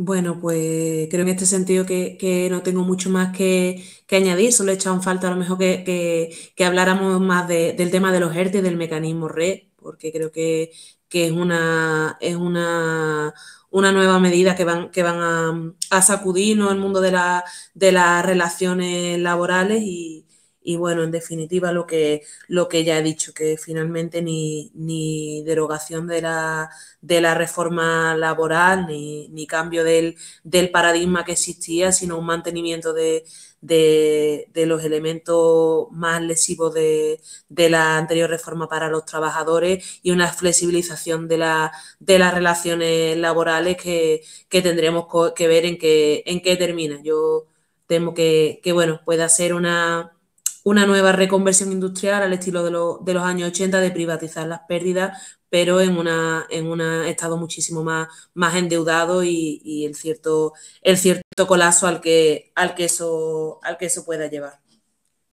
Bueno, pues creo en este sentido que, no tengo mucho más que, añadir, solo he echado en falta a lo mejor que, habláramos más del tema de los ERTE, del mecanismo red, porque creo que, es una, es una, una nueva medida que van, que van a, sacudir el mundo de, la, de las relaciones laborales y, y bueno, en definitiva lo que, lo que ya he dicho, que finalmente ni, ni derogación de la, de la reforma laboral, ni, cambio del, paradigma que existía, sino un mantenimiento de, los elementos más lesivos de, la anterior reforma para los trabajadores y una flexibilización de, de las relaciones laborales que, tendremos que ver en qué, en qué termina. Yo temo que, que bueno, pueda ser una una nueva reconversión industrial al estilo de, los años 80 de privatizar las pérdidas, pero en un en una estado muchísimo más, más endeudado y, el, cierto, el cierto colapso al que, al, que eso, al que eso pueda llevar.